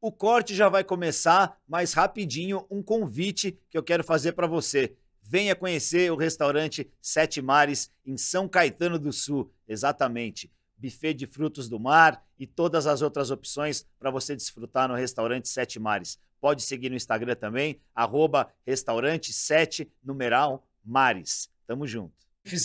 O corte já vai começar, mas rapidinho um convite que eu quero fazer para você. Venha conhecer o restaurante Sete Mares em São Caetano do Sul, exatamente. Buffet de frutos do mar e todas as outras opções para você desfrutar no restaurante Sete Mares. Pode seguir no Instagram também, arroba restaurante 7 numeral mares. Tamo junto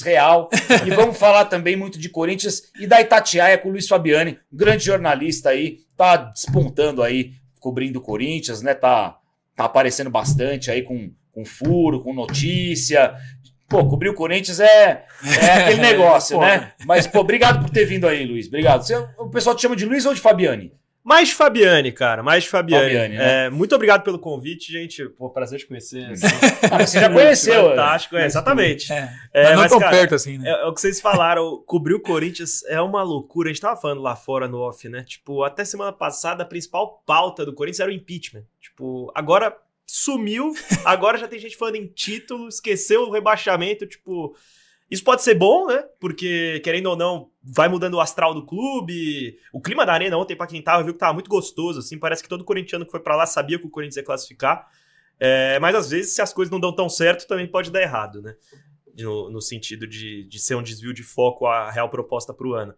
real. E vamos falar também muito de Corinthians e da Itatiaia com o Luiz Fabiani, um grande jornalista aí, tá despontando aí, cobrindo Corinthians, né? Tá, tá aparecendo bastante aí com, com furo, com notícia. Pô, cobrir o Corinthians é, é aquele negócio, né? Mas, pô, obrigado por ter vindo aí, Luiz. Obrigado. Você, o pessoal te chama de Luiz ou de Fabiani? Mais Fabiane, cara, mais Fabiane. Fabiane né? é, muito obrigado pelo convite, gente. Pô, prazer te conhecer. Assim. Ah, você já conheceu. Fantástico, é, tá, é exatamente. É. É, mas não tão perto assim, né? É, é, o que vocês falaram, cobrir o Corinthians é uma loucura. A gente tava falando lá fora no off, né? Tipo, até semana passada a principal pauta do Corinthians era o impeachment. Tipo, agora sumiu, agora já tem gente falando em título, esqueceu o rebaixamento, tipo... Isso pode ser bom, né? Porque, querendo ou não, vai mudando o astral do clube. O clima da arena ontem, para quem tava, viu que tava muito gostoso, assim. Parece que todo corintiano que foi para lá sabia que o Corinthians ia classificar. É, mas às vezes, se as coisas não dão tão certo, também pode dar errado, né? No, no sentido de, de ser um desvio de foco a real proposta pro ano.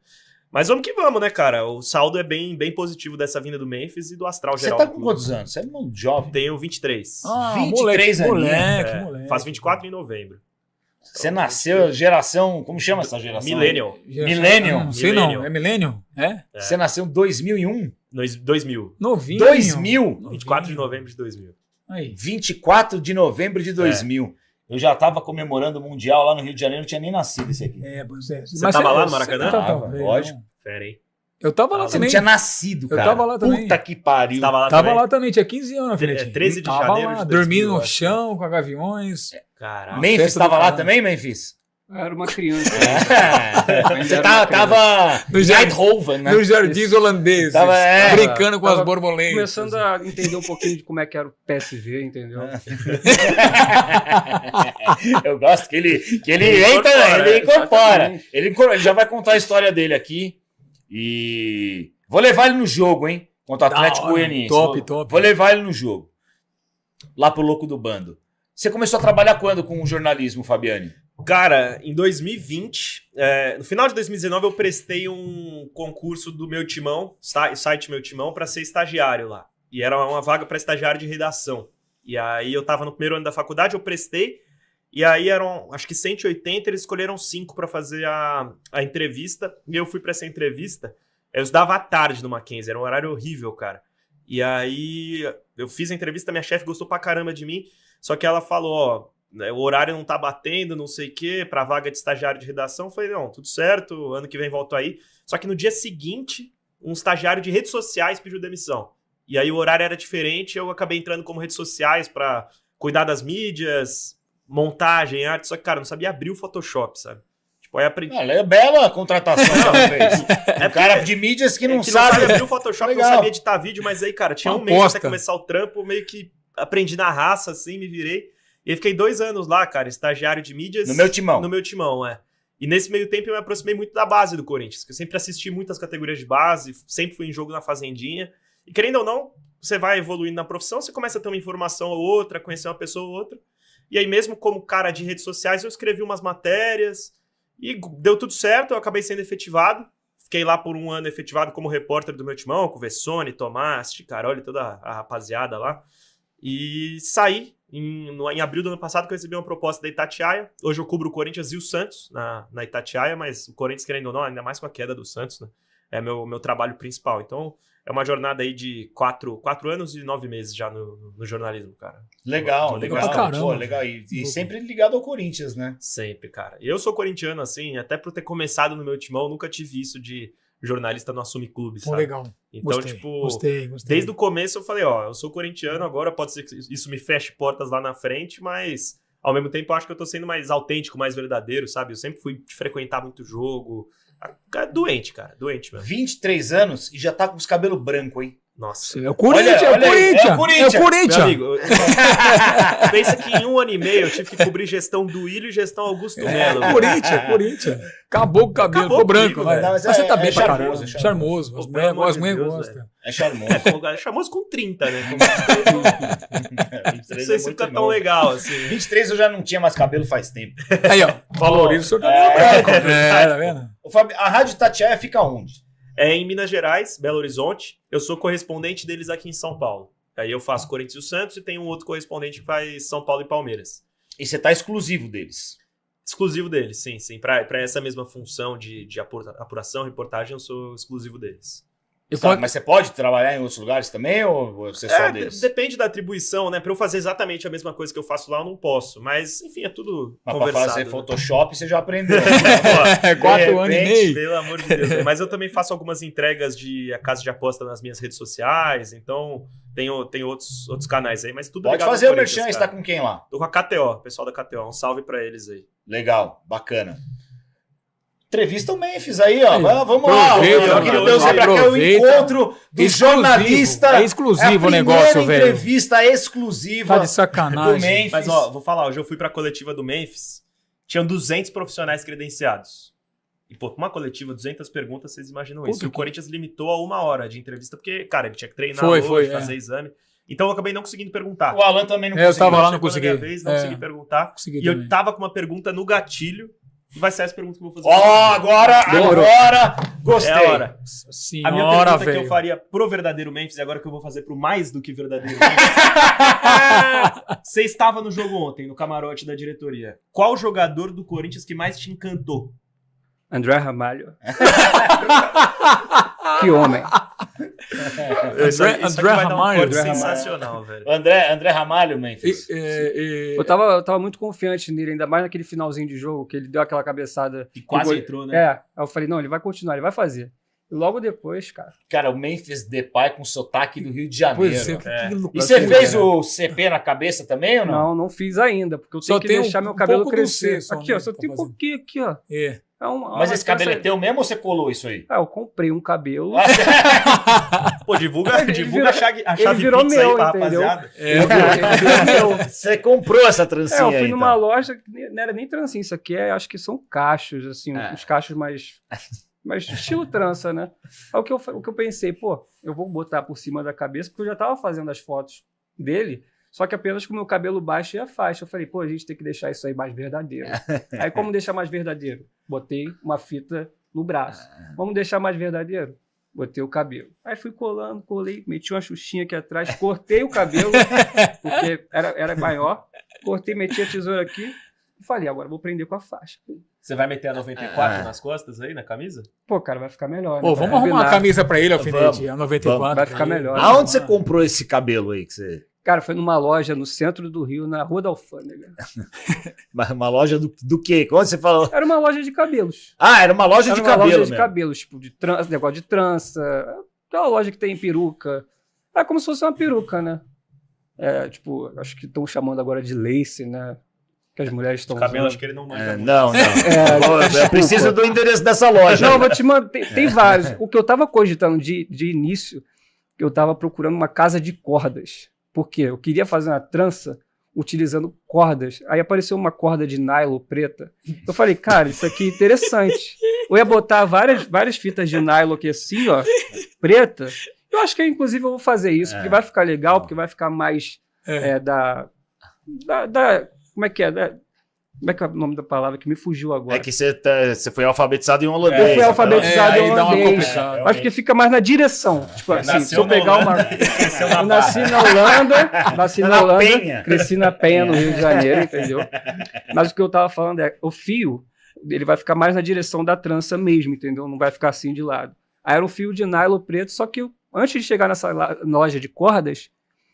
Mas vamos que vamos, né, cara? O saldo é bem, bem positivo dessa vinda do Memphis e do Astral geral. Você tá com quantos anos? Você é um jovem. Tenho 23. Ah, 23 moleque, moleque, é, moleque. 24 em novembro. Você nasceu geração, como chama essa geração? Millennial. Millennial? Não sei não, é millennial? É? é? Você nasceu em 2001? 2000. Novinho. 2000? 24 de novembro de 2000. Aí. 24 de novembro de 2000. É. Eu já estava comemorando o Mundial lá no Rio de Janeiro, não tinha nem nascido esse aqui. É, pois é. Você estava lá no é, Maracanã? Tava, lógico. Pera aí. Eu tava lá você também. Você tinha nascido, cara. Eu tava lá também. Puta que pariu. tava lá tava também? lá também, tinha 15 anos, Felipe. É, 13 de tava janeiro lá, dormindo no chão com a gaviões. É, Caraca. Memphis estava lá também, Memphis? era uma criança. É. Você tava, tava no Jardim, né? Nos jardins holandeses. Tava, é, brincando com as borboletas. Começando a assim. entender um pouquinho de como é que era o PSV, entendeu? Eu gosto que ele, que ele, ele entra, incorpora, ele é, incorpora. Ele, ele, já vai contar a história dele aqui. E vou levar ele no jogo, hein? Contra o Atlético Goianiense. Top, top. Vou levar ele no jogo. Lá pro louco do bando. Você começou a trabalhar quando com o jornalismo, Fabiane? Cara, em 2020, é, no final de 2019, eu prestei um concurso do meu timão, site Meu Timão, para ser estagiário lá. E era uma vaga para estagiário de redação. E aí eu estava no primeiro ano da faculdade, eu prestei, e aí eram, acho que 180, eles escolheram cinco para fazer a, a entrevista, e eu fui para essa entrevista. Eu estudava à tarde no Mackenzie, era um horário horrível, cara. E aí eu fiz a entrevista, minha chefe gostou pra caramba de mim. Só que ela falou, ó, né, o horário não tá batendo, não sei o quê, para vaga de estagiário de redação. Eu falei, não, tudo certo, ano que vem volto aí. Só que no dia seguinte, um estagiário de redes sociais pediu demissão. E aí o horário era diferente, eu acabei entrando como redes sociais para cuidar das mídias, montagem, arte, só que, cara, não sabia abrir o Photoshop, sabe? Tipo, aí aprendi... é bela a contratação que É, é cara de mídias que é não, é que sabe. não sabe abrir o Photoshop, Legal. não sabia editar vídeo, mas aí, cara, tinha Uma um mês até começar o trampo, meio que aprendi na raça, assim, me virei. E fiquei dois anos lá, cara, estagiário de mídias. No meu timão. No meu timão, é. E nesse meio tempo eu me aproximei muito da base do Corinthians, que eu sempre assisti muitas categorias de base, sempre fui em jogo na Fazendinha. E querendo ou não, você vai evoluindo na profissão, você começa a ter uma informação ou outra, conhecer uma pessoa ou outra. E aí, mesmo como cara de redes sociais, eu escrevi umas matérias e deu tudo certo, eu acabei sendo efetivado. Fiquei lá por um ano efetivado como repórter do meu timão, com o Vessone, Tomás, Ticaroli, toda a rapaziada lá. E saí em, no, em abril do ano passado que eu recebi uma proposta da Itatiaia. Hoje eu cubro o Corinthians e o Santos na, na Itatiaia, mas o Corinthians, querendo ou não, ainda mais com a queda do Santos, né? É meu, meu trabalho principal. Então, é uma jornada aí de quatro, quatro anos e nove meses já no, no jornalismo, cara. Legal, legal. Caramba, Pô, legal. E, e, sempre ligado ao Corinthians, né? Sempre, cara. Eu sou corintiano, assim, até por ter começado no meu timão, nunca tive isso de jornalista não assume clube, Pô, sabe? legal. Então, gostei, tipo, gostei, gostei. desde o começo eu falei, ó, eu sou corintiano agora, pode ser que isso me feche portas lá na frente, mas ao mesmo tempo eu acho que eu tô sendo mais autêntico, mais verdadeiro, sabe? Eu sempre fui frequentar muito jogo. É doente, cara, doente mesmo. 23 anos e já tá com os cabelos brancos, hein? Nossa. É o Corinthians, olha, olha é, o Corinthians é o Corinthians. É o Corinthians. Meu amigo, é. pensa que em um ano e meio eu tive que cobrir gestão do Ilho e gestão Augusto é, Melo. É, né? Corinthians, é Corinthians. Acabou com o cabelo, ficou branco. Comigo, né? não, mas, mas você tá bem pra caramba. É charmoso. as mulheres mulher gostam. É charmoso. É charmoso com 30, né? não sei se fica tão legal assim. 23 eu já não tinha mais cabelo faz tempo. Aí, ó. Valoriza o seu cabelo branco. É, tá vendo? A Rádio Tatiaia fica onde? é em Minas Gerais, Belo Horizonte. Eu sou correspondente deles aqui em São Paulo. Aí eu faço Corinthians e Santos e tem um outro correspondente que faz São Paulo e Palmeiras. E você está exclusivo deles? Exclusivo deles, sim, sim. Para essa mesma função de, de apuração, reportagem, eu sou exclusivo deles pode... Mas você pode trabalhar em outros lugares também ou você é, só é, Depende da atribuição, né? Para eu fazer exatamente a mesma coisa que eu faço lá, eu não posso. Mas, enfim, é tudo mas conversado. Pra assim, fazer né? Photoshop, você já aprendeu. É Quatro anos e meio. Pelo amor de Deus. Né? Mas eu também faço algumas entregas de a casa de aposta nas minhas redes sociais. Então, tenho, tenho outros, outros canais aí, mas tudo Pode fazer o merchan, está com quem lá? Tô com a KTO, pessoal da KTO. Um salve para eles aí. Legal, bacana. Entrevista o Memphis aí, ó. É, vamos lá. Meu querido Deus, para cá o encontro do exclusivo, jornalista. É exclusivo é o negócio, velho. Entrevista exclusiva. Tá de sacanagem. Do Memphis. Mas, ó, vou falar. Hoje eu fui para a coletiva do Memphis. Tinham 200 profissionais credenciados. E, pô, uma coletiva, 200 perguntas, vocês imaginam Puta isso. Que... O Corinthians limitou a uma hora de entrevista, porque, cara, ele tinha que treinar foi, hoje, foi, fazer é. exame. Então eu acabei não conseguindo perguntar. O Alan também não conseguiu. É, eu tava lá, não consegui. Vez, não é, consegui perguntar. Consegui e também. eu tava com uma pergunta no gatilho Vai ser essa pergunta que eu vou fazer. Ó, oh, agora, agora, gostei. É a hora. Sim, a minha pergunta véio. que eu faria pro verdadeiro Memphis, e agora que eu vou fazer pro mais do que verdadeiro Memphis. Você estava no jogo ontem, no camarote da diretoria. Qual jogador do Corinthians que mais te encantou? André Ramalho. que homem. É. Isso, André, isso Ramalho. Um André sensacional, Ramalho. velho. André, André Ramalho, Memphis. E, é, e, Eu, tava, eu tava muito confiante nele, ainda mais naquele finalzinho de jogo, que ele deu aquela cabeçada. E quase gole... entrou, né? É. Aí eu falei, não, ele vai continuar, ele vai fazer. E logo depois, cara. Cara, o Memphis Depay com sotaque do Rio de Janeiro. Pois é, que é. Que e você fez o CP na cabeça também ou não? Não, não fiz ainda, porque eu só tenho que deixar um meu cabelo crescer. aqui, ó, só tem um pouquinho aqui, ó. É. É Mas esse cabelo é teu mesmo ou você colou isso aí? Ah, eu comprei um cabelo. Ah, pô, divulga, divulga virou, a chave, a chave virou meu, aí tá, pra entendeu? rapaziada. É. Virou, meu. Você comprou essa trancinha é, eu fui aí, então. numa então. loja, que não era nem trancinha, isso aqui é, acho que são cachos, assim, é. uns cachos mais... Mas estilo trança, né? Aí o que, eu, o que eu pensei, pô, eu vou botar por cima da cabeça, porque eu já tava fazendo as fotos dele só que apenas com o meu cabelo baixo e a faixa. Eu falei, pô, a gente tem que deixar isso aí mais verdadeiro. aí, como deixar mais verdadeiro? Botei uma fita no braço. Ah. Vamos deixar mais verdadeiro? Botei o cabelo. Aí fui colando, colei, meti uma xuxinha aqui atrás, cortei o cabelo, porque era, era maior. Cortei, meti a tesoura aqui e falei, agora vou prender com a faixa. Você vai meter a 94 ah. nas costas aí, na camisa? Pô, cara, vai ficar melhor. Né? Pô, né? vamos arrumar uma camisa pra ele, Alfinete, a 94. Vai ficar melhor. Aonde né? você comprou esse cabelo aí que você... Cara, foi numa loja no centro do Rio, na Rua da Alfândega. uma loja do, do quê? Quando você falou? Era uma loja de cabelos. Ah, era uma loja era de uma cabelo. Uma loja mesmo. de cabelos, tipo, de trança, negócio de trança. Aquela loja que tem peruca. É como se fosse uma peruca, né? É, tipo, acho que estão chamando agora de lace, né? que as é, mulheres estão. Cabelo, acho que ele não manda. É, não, não. É, precisa do endereço dessa loja. Não, vou te mandar. Tem, tem, vários. O que eu estava cogitando de, de início, eu estava procurando uma casa de cordas porque eu queria fazer uma trança utilizando cordas. Aí apareceu uma corda de nylon preta. Eu falei, cara, isso aqui é interessante. Eu ia botar várias, várias fitas de nylon aqui assim, ó, preta. Eu acho que, inclusive, eu vou fazer isso, é. porque vai ficar legal, porque vai ficar mais é. É, da, da, da, Como é que é? Da, como é que é o nome da palavra que me fugiu agora? É que você tá, foi alfabetizado em holandês. Eu fui então alfabetizado é, em holandês. Acho que fica mais na direção. É. Tipo assim, se eu pegar uma. eu nasci na Holanda, nasci na, na Holanda, Penha. cresci na Penha, no Rio de Janeiro, entendeu? Mas o que eu tava falando é, o fio, ele vai ficar mais na direção da trança mesmo, entendeu? Não vai ficar assim de lado. Aí era um fio de nylon preto, só que antes de chegar nessa loja de cordas,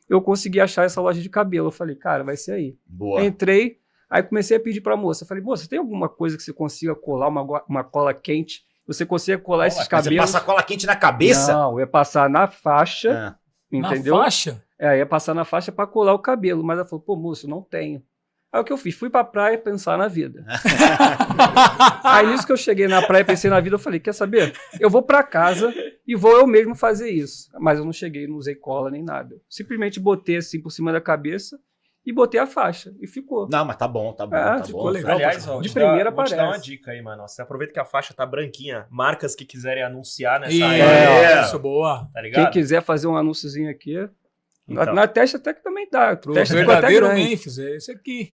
eu consegui achar essa loja de cabelo. Eu falei, cara, vai ser aí. Boa. Entrei, Aí comecei a pedir para a moça, falei, moça, tem alguma coisa que você consiga colar uma, uma cola quente? Você consiga colar cola, esses cabelos? Você passa cola quente na cabeça? Não, ia passar na faixa, é. entendeu? Na faixa? É, ia passar na faixa para colar o cabelo, mas ela falou, pô, moço, não tenho. Aí o que eu fiz? Fui para a praia pensar na vida. aí nisso que eu cheguei na praia, pensei na vida, eu falei, quer saber? Eu vou para casa e vou eu mesmo fazer isso. Mas eu não cheguei, não usei cola nem nada. Simplesmente botei assim por cima da cabeça e botei a faixa e ficou. Não, mas tá bom, tá bom. É, tá ficou bom. legal. Aliás, ó, de primeira dá, parece. Vou te dar uma dica aí, mano. Você aproveita que a faixa tá branquinha. Marcas que quiserem anunciar nessa yeah. área. É, isso, boa. Tá ligado? Quem quiser fazer um anúnciozinho aqui. Então. Na, na testa até que também dá. O verdadeiro Memphis é esse aqui.